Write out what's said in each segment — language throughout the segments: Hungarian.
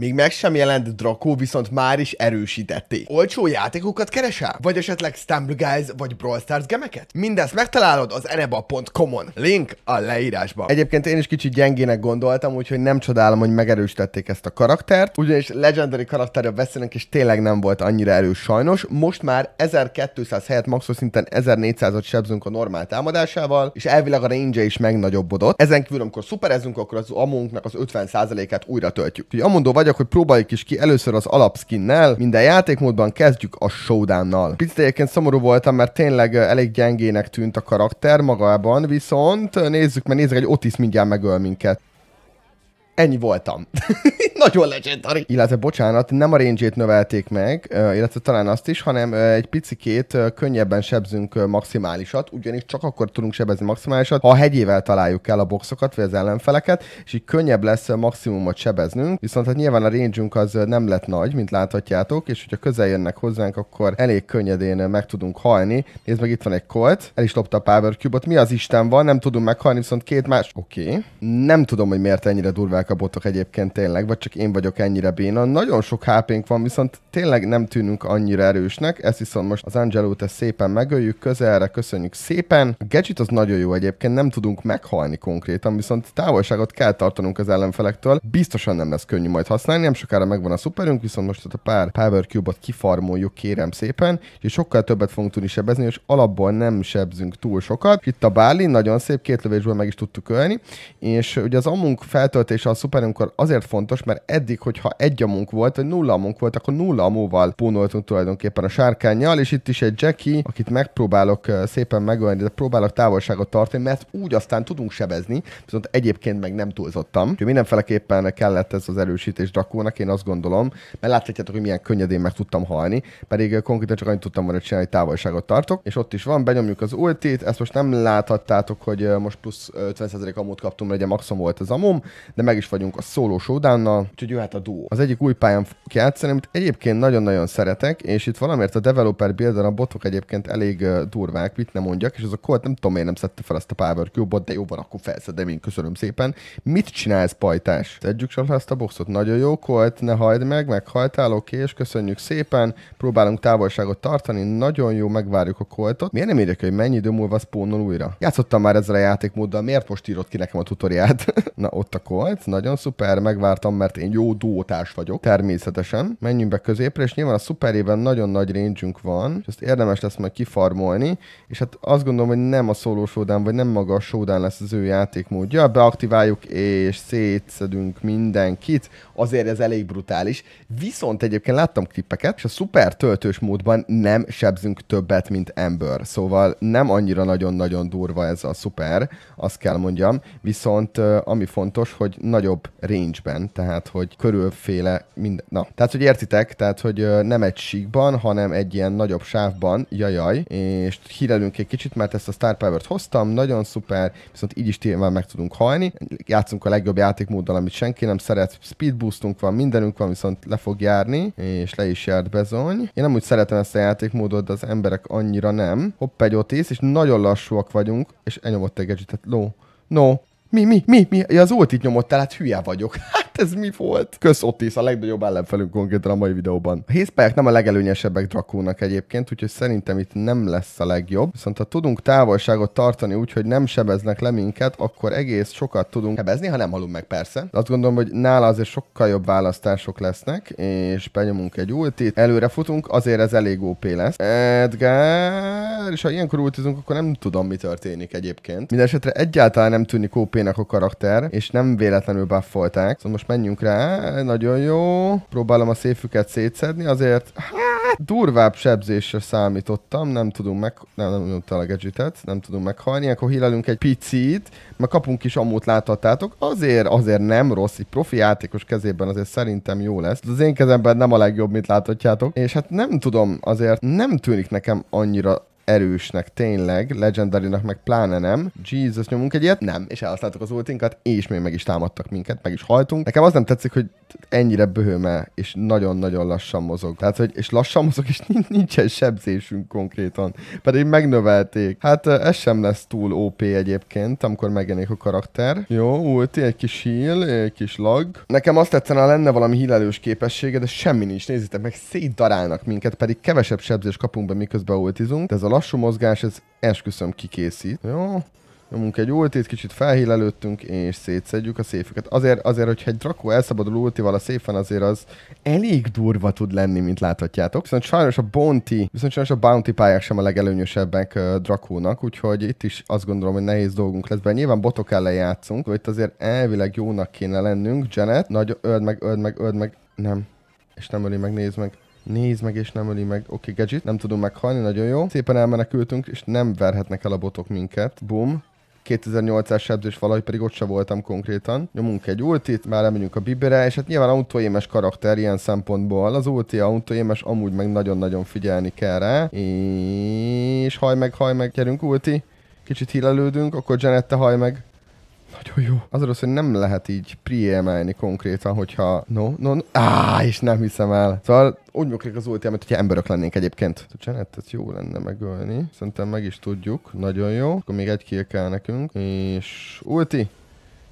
Még meg sem jelent Draco, viszont már is erősítették. Olcsó játékokat keresel? Vagy esetleg Stumble Guys vagy Brawl Stars gemeket? Mindezt megtalálod az ereba.com-on. Link a leírásban. Egyébként én is kicsit gyengének gondoltam, úgyhogy nem csodálom, hogy megerősítették ezt a karaktert, ugyanis legendary karakterről beszélünk, és tényleg nem volt annyira erős sajnos. Most már 1200 helyett maxos szinten 1400-at sebzünk a normál támadásával, és elvileg a range is megnagyobbodott. Ezen kívül, amikor szuperezünk, akkor az amunknak az 50%-át újra töltjük. Amondó vagyok, hogy próbáljuk is ki először az alapskinnel, minden játékmódban kezdjük a showdánnal. Picit egyébként szomorú voltam, mert tényleg elég gyengének tűnt a karakter magában, viszont nézzük, mert nézzük, egy Otis mindjárt megöl minket ennyi voltam. Nagyon legendari. Illetve bocsánat, nem a range növelték meg, illetve talán azt is, hanem egy picikét könnyebben sebzünk maximálisat, ugyanis csak akkor tudunk sebezni maximálisat, ha a hegyével találjuk el a boxokat, vagy az ellenfeleket, és így könnyebb lesz maximumot sebeznünk, viszont hát nyilván a range az nem lett nagy, mint láthatjátok, és hogyha közel jönnek hozzánk, akkor elég könnyedén meg tudunk halni. Nézd meg, itt van egy kolt, el is lopta a power cube-ot. Mi az Isten van, nem tudunk meghalni, viszont két más... Oké. Okay. Nem tudom, hogy miért ennyire durvá csinálnak a botok egyébként tényleg, vagy csak én vagyok ennyire béna. Nagyon sok hp van, viszont tényleg nem tűnünk annyira erősnek, ezt viszont most az Angelót ezt szépen megöljük, közelre köszönjük szépen. A gadget az nagyon jó egyébként, nem tudunk meghalni konkrétan, viszont távolságot kell tartanunk az ellenfelektől. Biztosan nem lesz könnyű majd használni, nem sokára megvan a szuperünk, viszont most ott a pár Power Cube-ot kifarmoljuk, kérem szépen, és sokkal többet fogunk tudni sebezni, és alapból nem sebzünk túl sokat. Itt a Bálin nagyon szép, két lövésből meg is tudtuk ölni, és ugye az amunk feltöltése a szuperemkor azért fontos, mert eddig, hogyha egy amunk volt, vagy nulla amunk volt, akkor nulla amóval pónoltunk tulajdonképpen a sárkányjal, és itt is egy Jackie, akit megpróbálok szépen megölni, de próbálok távolságot tartani, mert úgy aztán tudunk sebezni, viszont egyébként meg nem túlzottam. Úgyhogy mindenféleképpen kellett ez az erősítés Drakónak, én azt gondolom, mert láthatjátok, hogy milyen könnyedén meg tudtam halni, pedig konkrétan csak annyit tudtam volna csinálni, hogy távolságot tartok, és ott is van, benyomjuk az ultit, ezt most nem láthattátok, hogy most plusz 50% amót kaptam, mert ugye maximum volt az amom, de meg is is vagyunk a szóló showdown úgyhogy jöhet a duó. Az egyik új pályán fogok játszani, amit egyébként nagyon-nagyon szeretek, és itt valamiért a developer builder a botok egyébként elég durvák, mit nem mondjak, és az a Colt nem tudom, miért nem szedte fel azt a Power cube de jó van, akkor felszedem én, köszönöm szépen. Mit csinálsz, pajtás? Tegyük csak ezt a boxot, nagyon jó Colt, ne hajd meg, meghaltál, oké, és köszönjük szépen, próbálunk távolságot tartani, nagyon jó, megvárjuk a Coltot. Miért nem érjek, hogy mennyi idő múlva spónol újra? Játszottam már ezzel a játékmóddal, miért most írod ki nekem a tutoriát? Na ott a kolt, nagyon szuper, megvártam, mert én jó dótás vagyok, természetesen. Menjünk be középre, és nyilván a szuperében nagyon nagy range van, és ezt érdemes lesz majd kifarmolni, és hát azt gondolom, hogy nem a szóló showdown, vagy nem maga a showdown lesz az ő játékmódja. Beaktiváljuk és szétszedünk mindenkit, azért ez elég brutális. Viszont egyébként láttam klippeket, és a szuper töltős módban nem sebzünk többet, mint Ember. Szóval nem annyira nagyon-nagyon durva ez a szuper, azt kell mondjam. Viszont ami fontos, hogy nagy nagyobb range-ben, tehát hogy körülféle minden, na, tehát hogy értitek, tehát hogy nem egy síkban, hanem egy ilyen nagyobb sávban, jajaj, és hírelünk egy kicsit, mert ezt a Star Power-t hoztam, nagyon szuper, viszont így is tényleg meg tudunk hajni, játszunk a legjobb játékmóddal, amit senki nem szeret, speed boostunk van, mindenünk van, viszont le fog járni, és le is járt bezony. Én nem úgy szeretem ezt a játékmódot, de az emberek annyira nem. Hopp egy otész, és nagyon lassúak vagyunk, és elnyomott egy gadgetet, ló. No, mi, mi, mi, mi? Ja, az oltit nyomott el, hát hülye vagyok. Hát ez mi volt? Kösz Otis, a legnagyobb ellenfelünk konkrétan a mai videóban. A hészpályák nem a legelőnyesebbek Drakónak egyébként, úgyhogy szerintem itt nem lesz a legjobb. Viszont ha tudunk távolságot tartani úgy, hogy nem sebeznek le minket, akkor egész sokat tudunk sebezni, ha nem halunk meg persze. De azt gondolom, hogy nála azért sokkal jobb választások lesznek, és benyomunk egy ultit, előre futunk, azért ez elég OP lesz. Edgar, és ha ilyenkor ultizunk, akkor nem tudom, mi történik egyébként. Mindenesetre egyáltalán nem tűnik op nek a karakter, és nem véletlenül buffolták, szóval most menjünk rá, nagyon jó. Próbálom a széfüket szétszedni, azért hát, durvább sebzésre számítottam, nem tudunk meg... Nem, nem nem a gadgetet, nem tudunk meghalni, akkor hílelünk egy picit, mert kapunk is amót láthatátok, azért, azért nem rossz, egy profi játékos kezében azért szerintem jó lesz. Az én kezemben nem a legjobb, mit láthatjátok, és hát nem tudom, azért nem tűnik nekem annyira erősnek tényleg, legendary meg pláne nem. Jesus, nyomunk egy ilyet? Nem. És elhasználtuk az ultinkat, és még meg is támadtak minket, meg is hajtunk. Nekem az nem tetszik, hogy ennyire böhöme, és nagyon-nagyon lassan mozog. Tehát, hogy és lassan mozog, és nincsen sebzésünk konkrétan. Pedig megnövelték. Hát ez sem lesz túl OP egyébként, amikor megjelenik a karakter. Jó, ulti, egy kis heal, egy kis lag. Nekem azt tetszene, ha lenne valami hílelős képessége, de semmi nincs. Nézzétek meg, szétdarálnak minket, pedig kevesebb sebzés kapunk be, miközben ultizunk. De ez a lassú mozgás, ez esküszöm kikészít. Jó. Nyomunk egy ultit, kicsit felhílelődtünk, és szétszedjük a széfeket. Azért, azért, hogyha egy drakó elszabadul ultival a széfen, azért az elég durva tud lenni, mint láthatjátok. Viszont sajnos a Bounty, viszont sajnos a Bounty pályák sem a legelőnyösebbek uh, Drakónak, úgyhogy itt is azt gondolom, hogy nehéz dolgunk lesz, bár nyilván botok ellen játszunk, itt azért elvileg jónak kéne lennünk. Janet, nagy öld meg, öld meg, öld meg, nem. És nem öli meg, nézd meg. Nézd meg, és nem öli meg. Oké, okay, gadget, nem tudunk meghalni, nagyon jó. Szépen elmenekültünk, és nem verhetnek el a botok minket. Boom. 2800 sebzés valahogy pedig ott se voltam konkrétan. Nyomunk egy ultit, már lemegyünk a bibere, és hát nyilván autóémes karakter ilyen szempontból. Az ulti autóémes amúgy meg nagyon-nagyon figyelni kell rá. És haj meg, haj meg, gyerünk ulti. Kicsit hílelődünk, akkor Janette haj meg nagyon jó. Az rossz, hogy nem lehet így priemelni konkrétan, hogyha no, no, no á, és nem hiszem el. Szóval úgy működik az ulti, mint hogyha emberek lennénk egyébként. A csenetet jó lenne megölni. Szerintem meg is tudjuk. Nagyon jó. Akkor még egy kill kell nekünk. És ulti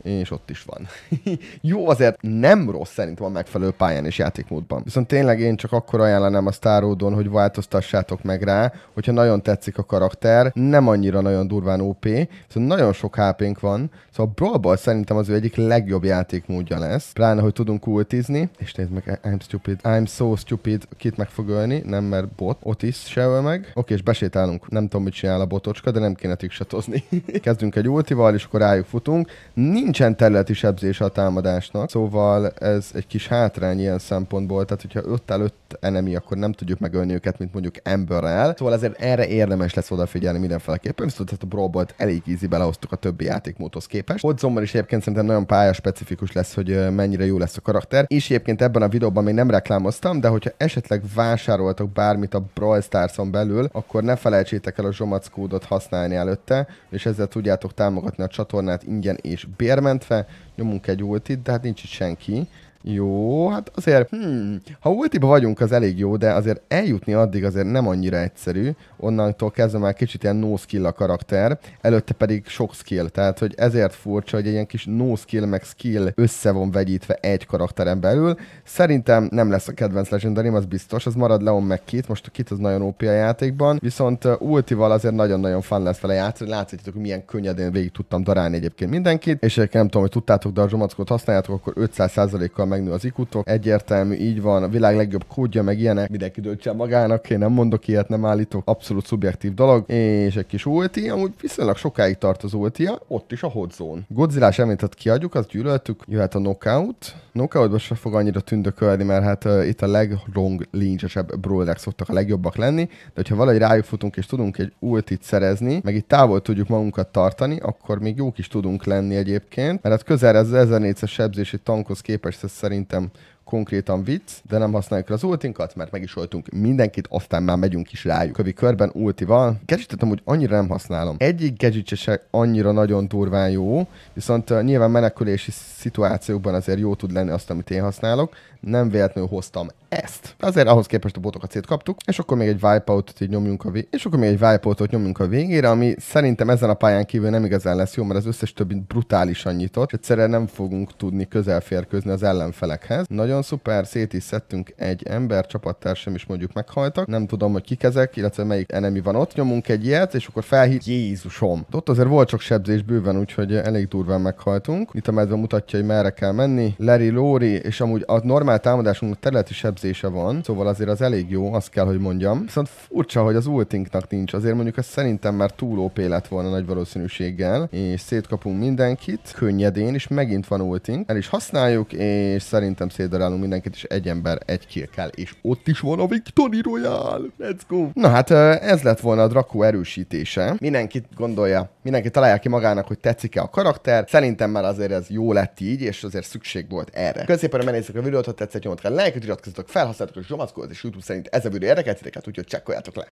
és ott is van. Jó, azért nem rossz szerintem a megfelelő pályán és játékmódban. Viszont tényleg én csak akkor ajánlanám a Starodon, hogy változtassátok meg rá, hogyha nagyon tetszik a karakter, nem annyira nagyon durván OP, viszont nagyon sok hp van, szóval Ball szerintem az ő egyik legjobb játékmódja lesz, pláne, hogy tudunk ultizni, és nézd meg, I'm stupid, I'm so stupid, kit meg fog ölni, nem mert bot, is se öl meg, oké, és besétálunk, nem tudom, mit csinál a botocska, de nem kéne tiksatozni. Kezdünk egy ultival, és akkor rájuk futunk, nincs nincsen területi sebzés a támadásnak, szóval ez egy kis hátrány ilyen szempontból, tehát hogyha 5 5 enemi, akkor nem tudjuk megölni őket, mint mondjuk emberrel. Szóval ezért erre érdemes lesz odafigyelni mindenféleképpen, viszont hát a Brobolt elég easy belehoztuk a többi játékmódhoz képest. Hodzomban is egyébként szerintem nagyon pálya specifikus lesz, hogy mennyire jó lesz a karakter. És egyébként ebben a videóban még nem reklámoztam, de hogyha esetleg vásároltok bármit a Brawl Stars-on belül, akkor ne felejtsétek el a Zsomac kódot használni előtte, és ezzel tudjátok támogatni a csatornát ingyen és bérmentve. Nyomunk egy ultit, de hát nincs itt senki jó, hát azért, hmm, ha ultiba vagyunk, az elég jó, de azért eljutni addig azért nem annyira egyszerű. Onnantól kezdve már kicsit ilyen no skill a karakter, előtte pedig sok skill, tehát hogy ezért furcsa, hogy egy ilyen kis no skill meg skill össze van vegyítve egy karakteren belül. Szerintem nem lesz a kedvenc legendarim, az biztos, az marad Leon meg Kit, most a Kit az nagyon OP a játékban, viszont ultival azért nagyon-nagyon fun lesz vele játszani, látszik, hogy milyen könnyedén végig tudtam darálni egyébként mindenkit, és nem tudom, hogy tudtátok, de a zsomackot használjátok, akkor 500%-kal megnő az ikutok. Egyértelmű, így van, a világ legjobb kódja, meg ilyenek, mindenki döntse magának, én nem mondok ilyet, nem állítok, abszolút szubjektív dolog, és egy kis ulti, amúgy viszonylag sokáig tart az ultia, ott is a zone. godzilla említett kiadjuk, azt gyűlöltük, jöhet a knockout. Knockout most fog annyira tündökölni, mert hát uh, itt a legrong lincsesebb brawlerek szoktak a legjobbak lenni, de hogyha valahogy rájuk futunk és tudunk egy ultit szerezni, meg itt távol tudjuk magunkat tartani, akkor még jók is tudunk lenni egyébként, mert hát közel ez 1004-es sebzési tankhoz képest ez szerintem konkrétan vicc, de nem használjuk az ultinkat, mert meg is oltunk mindenkit, aztán már megyünk is rájuk. Kövi körben ultival. Gadgetet amúgy annyira nem használom. Egyik gadget se annyira nagyon durván jó, viszont uh, nyilván menekülési szituációkban azért jó tud lenni azt, amit én használok. Nem véletlenül hoztam ezt. Azért ahhoz képest a botokat szétkaptuk, és akkor még egy wipeout-ot így nyomjunk a végére, és akkor még egy wipeout-ot nyomjunk a végére, ami szerintem ezen a pályán kívül nem igazán lesz jó, mert az összes többi brutálisan nyitott, és egyszerűen nem fogunk tudni férkőzni az ellenfelekhez. Nagyon szuper, szét is szedtünk egy ember, csapattársam is mondjuk meghaltak, nem tudom, hogy kik ezek, illetve melyik enemi van ott, nyomunk egy ilyet, és akkor felhív Jézusom. Ott azért volt csak sebzés bőven, úgyhogy elég durván meghaltunk. Itt a medve mutatja, hogy merre kell menni. Larry Lóri, és amúgy a normál támadásunk területi sebzés képzése van, szóval azért az elég jó, azt kell, hogy mondjam. Viszont furcsa, hogy az ultinknak nincs, azért mondjuk ez szerintem már túl OP lett volna nagy valószínűséggel, és szétkapunk mindenkit, könnyedén, és megint van ultink, el is használjuk, és szerintem szétdarálunk mindenkit, és egy ember egy kill kell, és ott is van a Victory Royale, let's go! Na hát ez lett volna a Draco erősítése. Mindenkit gondolja, mindenki találja ki magának, hogy tetszik-e a karakter, szerintem már azért ez jó lett így, és azért szükség volt erre. Köszönöm hogy a videót, ha tetszett, nyomot kell, like iratkozzatok felhasználtuk a Zsomaszkót, és YouTube szerint ez a videó érdekelt titeket, úgyhogy csekkoljátok le.